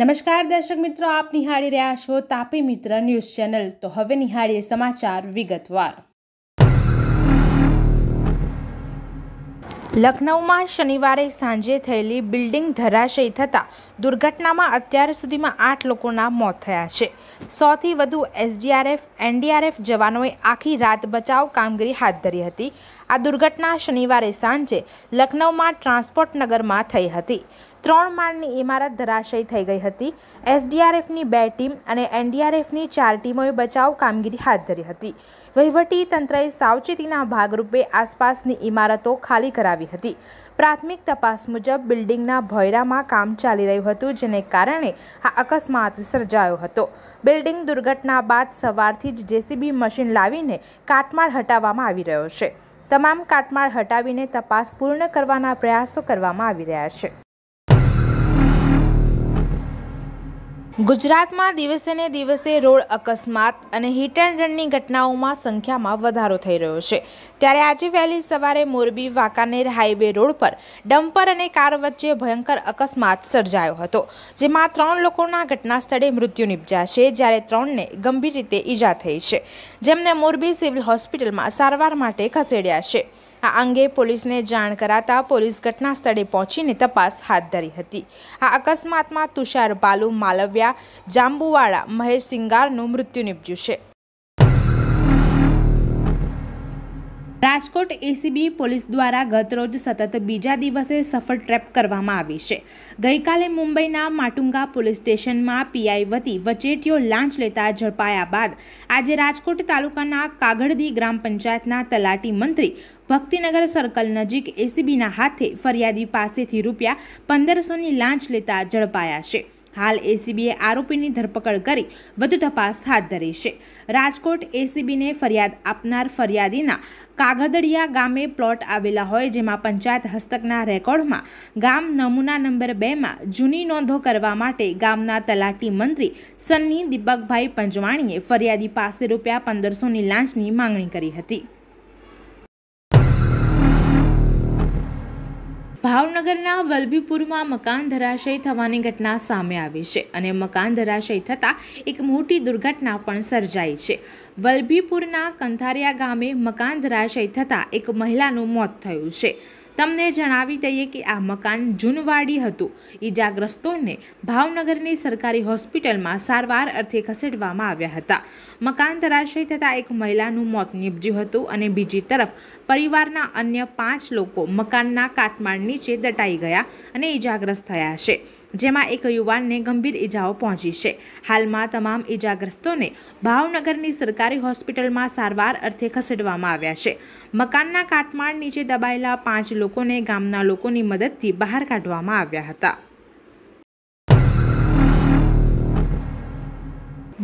નમસ્કાર દર્શક મિત્રો આપ નિહાળી રહ્યા છો તાપી મિત્ર ન્યૂઝ ચેનલ તો હવે નિહાળીએ સમાચાર વિગતવાર લખનૌમાં શનિવારે સાંજે થયેલી બિલ્ડિંગ ધરાશયી થતાં દુર્ઘટનામાં અત્યાર સુધીમાં આઠ લોકોના મોત થયા છે સોથી વધુ એસડીઆરએફ એનડીઆરએફ જવાનોએ આખી રાત બચાવ કામગીરી હાથ ધરી હતી આ દુર્ઘટના શનિવારે સાંજે લખનૌમાં ટ્રાન્સપોર્ટ નગરમાં થઈ હતી ત્રણ માળની ઇમારત ધરાશયી થઈ ગઈ હતી એસડીઆરએફની બે ટીમ અને એનડીઆરએફની ચાર ટીમોએ બચાવ કામગીરી હાથ ધરી હતી વહીવટી તંત્રએ સાવચેતીના ભાગરૂપે આસપાસની ઇમારતો ખાલી કરાવી હતી પ્રાથમિક તપાસ મુજબ બિલ્ડિંગના ભોયરામાં કામ ચાલી રહ્યું હતું જેને કારણે આ અકસ્માત સર્જાયો હતો બિલ્ડિંગ દુર્ઘટના બાદ સવારથી જ જેસીબી મશીન લાવીને કાટમાળ હટાવવામાં આવી રહ્યો છે તમામ કાટમાળ હટાવીને તપાસ પૂર્ણ કરવાના પ્રયાસો કરવામાં આવી રહ્યા છે ગુજરાતમાં દિવસે ને દિવસે રોડ અકસ્માત અને હિટ એન્ડ રનની ઘટનાઓમાં સંખ્યામાં વધારો થઈ રહ્યો છે ત્યારે આજે વહેલી સવારે મોરબી વાંકાનેર હાઈવે રોડ પર ડમ્પર અને કાર વચ્ચે ભયંકર અકસ્માત સર્જાયો હતો જેમાં ત્રણ લોકોના ઘટના સ્થળે મૃત્યુ નિપજ્યા છે જ્યારે ત્રણને ગંભીર રીતે ઈજા થઈ છે જેમને મોરબી સિવિલ હોસ્પિટલમાં સારવાર માટે ખસેડ્યા છે આ અંગે પોલીસને જાણ કરાતા પોલીસ ઘટના સ્થળે પહોંચીને તપાસ હાથ ધરી હતી આ અકસ્માતમાં તુષાર બાલુ માલવ્યા જાંબુવાડા મહેશ સિંગારનું મૃત્યુ નીપજ્યું છે રાજકોટ એસીબી પોલીસ દ્વારા ગતરોજ સતત બીજા દિવસે સફળ ટ્રેપ કરવામાં આવી છે ગઈકાલે મુંબઈના માટુંગા પોલીસ સ્ટેશનમાં પીઆઈ વતી વચેટીઓ લાંચ લેતા ઝડપાયા બાદ આજે રાજકોટ તાલુકાના કાગડદી ગ્રામ પંચાયતના તલાટી મંત્રી ભક્તિનગર સર્કલ નજીક એસીબીના હાથે ફરિયાદી પાસેથી રૂપિયા પંદરસોની લાંચ લેતા ઝડપાયા છે હાલ એસીબીએ આરોપીની ધરપકડ કરી વધુ તપાસ હાથ ધરી છે રાજકોટ એસીબીને ફરિયાદ આપનાર ફરિયાદીના કાગદડિયા ગામે પ્લોટ આવેલા હોય જેમાં પંચાયત હસ્તકના રેકોર્ડમાં ગામ નમૂના નંબર બેમાં જૂની નોંધો કરવા માટે ગામના તલાટી મંત્રી સન્ની દીપકભાઈ પંજવાણીએ ફરિયાદી પાસે રૂપિયા પંદરસોની લાંચની માંગણી કરી હતી ભાવનગરના વલભીપુરમાં મકાન ધરાશય થવાની ઘટના સામે આવી છે અને મકાન ધરાશય થતાં એક મોટી દુર્ઘટના પણ સર્જાઈ છે વલભીપુરના કંથારિયા ગામે મકાન ધરાશય થતાં એક મહિલાનું મોત થયું છે તમને જણાવી દઈએ કે આ મકાન જૂનવાડી હતું ઈજાગ્રસ્તોને ભાવનગરની સરકારી હોસ્પિટલમાં સારવાર અર્થે ખસેડવામાં આવ્યા હતા મકાન ધરાશય થતાં એક મહિલાનું મોત નીપજ્યું હતું અને બીજી તરફ પરિવારના અન્ય પાંચ લોકો મકાનના કાટમાળ નીચે દટાઈ ગયા અને ઈજાગ્રસ્ત થયા છે જેમાં એક યુવાનને ગંભીર ઇજાઓ પહોંચી છે હાલમાં તમામ ઇજાગ્રસ્તોને ભાવનગરની સરકારી હોસ્પિટલમાં સારવાર અર્થે ખસેડવામાં આવ્યા છે મકાનના કાટમાળ નીચે દબાયેલા પાંચ લોકોને ગામના લોકોની મદદથી બહાર કાઢવામાં આવ્યા હતા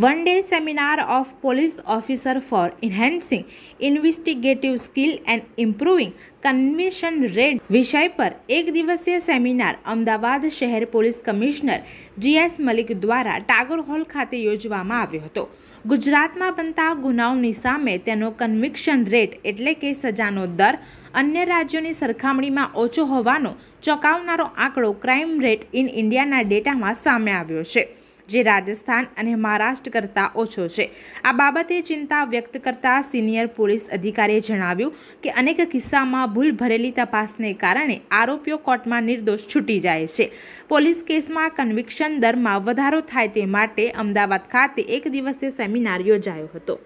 one day seminar of police officer for enhancing investigative skill and improving conviction rate વિષય પર એક દિવસીય સેમિનાર અમદાવાદ શહેર પોલીસ કમિશનર જીએસ મલિક દ્વારા ટાગોર હોલ ખાતે યોજવામાં આવ્યો હતો ગુજરાતમાં બનતા ગુનાઓની સામે તેનો કન્વિક્શન રેટ એટલે કે સજાનો દર અન્ય રાજ્યોની સરખામણીમાં ઓછો હોવાનો ચોંકાવનારો આંકડો ક્રાઇમ રેટ ઇન ઇન્ડિયાના ડેટામાં સામે આવ્યો છે જે રાજસ્થાન અને મહારાષ્ટ્ર કરતાં ઓછો છે આ બાબતે ચિંતા વ્યક્ત કરતા સિનિયર પોલીસ અધિકારીએ જણાવ્યું કે અનેક કિસ્સામાં ભૂલ ભરેલી તપાસને કારણે આરોપીઓ કોર્ટમાં નિર્દોષ છૂટી જાય છે પોલીસ કેસમાં કન્વિક્શન દરમાં વધારો થાય તે માટે અમદાવાદ ખાતે એક દિવસે સેમિનાર યોજાયો હતો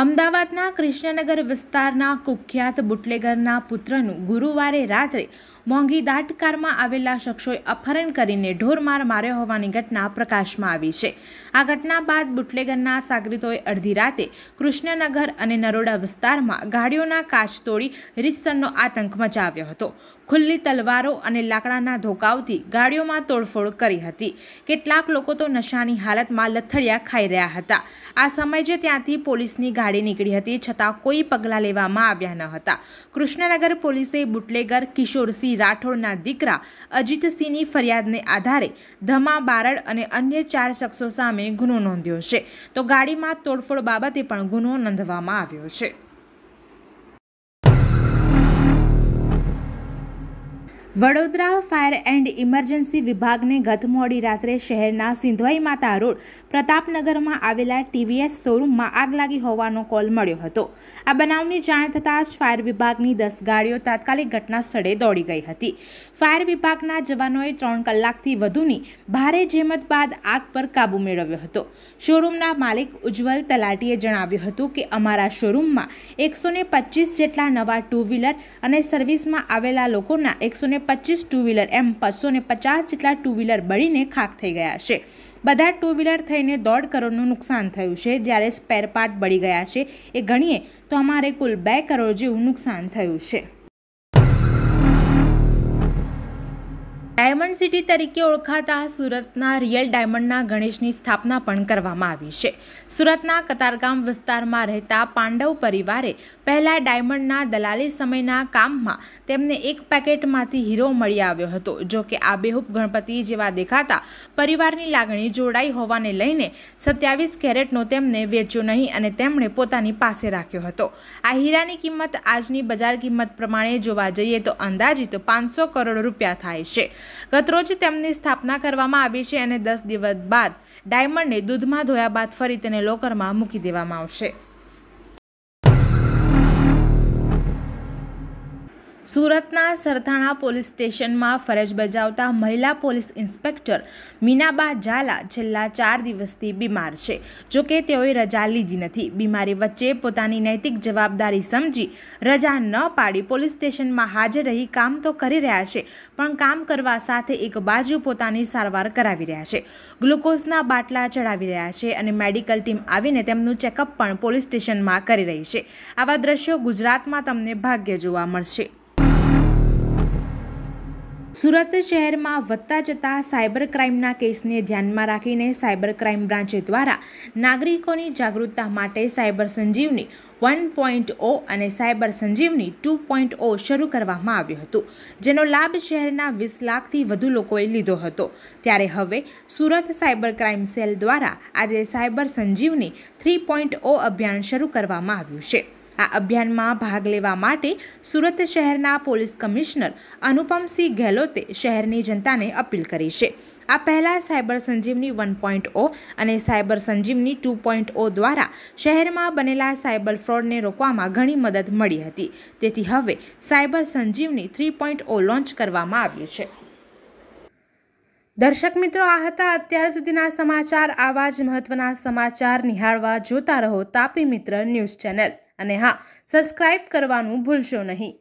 અમદાવાદના કૃષ્ણનગર વિસ્તારના કુખ્યાત બુટલેગરના પુત્રનું ગુરુવારે રાત્રે મોંઘી દાટકારમાં આવેલા શખ્સોએ અપહરણ કરીને ઢોરમાર માર્યો હોવાની ઘટના પ્રકાશમાં આવી છે આ ઘટના બાદ બુટલેગરના સાગરીતોએ અડધી રાતે કૃષ્ણનગર અને નરોડા વિસ્તારમાં ગાડીઓના કાચ તોડી રીતસરનો આતંક મચાવ્યો હતો ખુલ્લી તલવારો અને લાકડાના ધોકાવથી ગાડીઓમાં તોડફોડ કરી હતી કેટલાક લોકો તો નશાની હાલતમાં લથડિયા ખાઈ રહ્યા હતા આ સમય જે ત્યાંથી પોલીસની ગાડી નીકળી હતી છતાં કોઈ પગલાં લેવામાં આવ્યા ન હતા કૃષ્ણનગર પોલીસે બુટલેગર કિશોરસિંહ રાઠોડના દીકરા અજીતસિંહની ફરિયાદને આધારે ધમા બારડ અને અન્ય ચાર શખ્સો સામે ગુનો નોંધ્યો છે તો ગાડીમાં તોડફોડ બાબતે પણ ગુનો નોંધવામાં આવ્યો છે વડોદરા ફાયર એન્ડ ઇમરજન્સી વિભાગને ગત મોડી રાત્રે શહેરના સિંધવાઈ માતા રોડ પ્રતાપનગરમાં આવેલા ટીવીએસ શોરૂમમાં આગ લાગી હોવાનો કોલ મળ્યો હતો આ બનાવની જાણ થતાં જ ફાયર વિભાગની દસ ગાડીઓ તાત્કાલિક ઘટના સ્થળે દોડી ગઈ હતી ફાયર વિભાગના જવાનોએ ત્રણ કલાકથી વધુની ભારે જેમત બાદ આગ પર કાબુ મેળવ્યો હતો શોરૂમના માલિક ઉજ્જવલ તલાટીએ જણાવ્યું હતું કે અમારા શોરૂમમાં એકસો જેટલા નવા ટુ વ્હીલર અને સર્વિસમાં આવેલા લોકોના એકસો પચીસ ટુ વ્હીલર એમ બસો પચાસ જેટલા ટુ વ્હીલર બળીને ખાખ થઈ ગયા છે બધા ટુ વ્હીલર થઈને દોઢ કરોડનું નુકસાન થયું છે જ્યારે સ્પેરપાર્ટ બળી ગયા છે એ ગણીએ તો અમારે કુલ બે કરોડ જેવું નુકસાન થયું છે ડાયમંડ સિટી તરીકે ઓળખાતા સુરતના રિયલ ડાયમંડના ગણેશની સ્થાપના પણ કરવામાં આવી છે સુરતના કતારગામ વિસ્તારમાં રહેતા પાંડવ પરિવારે પહેલાં ડાયમંડના દલાલી સમયના કામમાં તેમને એક પેકેટમાંથી હીરો મળી આવ્યો હતો જો કે આ બેહૂબ ગણપતિ જેવા દેખાતા પરિવારની લાગણી જોડાઈ હોવાને લઈને સત્યાવીસ કેરેટનો તેમને વેચ્યો નહીં અને તેમણે પોતાની પાસે રાખ્યો હતો આ હીરાની કિંમત આજની બજાર કિંમત પ્રમાણે જોવા જઈએ તો અંદાજિત પાંચસો કરોડ રૂપિયા થાય છે ગતરોજ તેમની સ્થાપના કરવામાં આવી છે અને દસ દિવસ બાદ ડાયમંડને દૂધમાં ધોયા બાદ ફરી તેને લોકરમાં મૂકી દેવામાં આવશે સુરતના સરથાણા પોલીસ સ્ટેશનમાં ફરજ બજાવતા મહિલા પોલીસ ઇન્સ્પેક્ટર મીનાબા ઝાલા છેલ્લા ચાર દિવસથી બીમાર છે જોકે તેઓએ રજા લીધી નથી બીમારી વચ્ચે પોતાની નૈતિક જવાબદારી સમજી રજા ન પાડી પોલીસ સ્ટેશનમાં હાજર રહી કામ તો કરી રહ્યા છે પણ કામ કરવા સાથે એક બાજુ પોતાની સારવાર કરાવી રહ્યા છે ગ્લુકોઝના બાટલા ચડાવી રહ્યા છે અને મેડિકલ ટીમ આવીને તેમનું ચેકઅપ પણ પોલીસ સ્ટેશનમાં કરી રહી છે આવા દ્રશ્યો ગુજરાતમાં તમને ભાગ્ય જોવા મળશે સુરત શહેરમાં વધતા જતા સાયબર ક્રાઇમના કેસને ધ્યાનમાં રાખીને સાયબર ક્રાઇમ બ્રાન્ચ દ્વારા નાગરિકોની જાગૃતતા માટે cyber Sanjivani one point O અને cyber Sanjivani two point O શરૂ કરવામાં આવ્યું હતું જેનો લાભ શહેરના વીસ લાખથી વધુ લોકોએ લીધો હતો ત્યારે હવે સુરત સાયબર ક્રાઇમ સેલ દ્વારા આજે cyber Sanjivani three point O અભિયાન શરૂ કરવામાં આવ્યું છે આ અભિયાનમાં ભાગ લેવા માટે સુરત શહેરના પોલીસ કમિશનર અનુપમસિંહ ગેહલોતે શહેરની જનતાને અપીલ કરી છે આ પહેલાં cyber Sanjivani one point O અને cyber Sanjivani two point O દ્વારા શહેરમાં બનેલા સાયબર ફ્રોડને રોકવામાં ઘણી મદદ મળી હતી તેથી હવે cyber Sanjivani three point O launch કરવામાં આવ્યું છે દર્શક મિત્રો આ હતા અત્યાર સુધીના સમાચાર આવા જ મહત્વના સમાચાર નિહાળવા જોતા રહો તાપી મિત્ર ન્યૂઝ ચેનલ અને હા સબસ્ક્રાઇબ કરવાનું ભૂલશો નહીં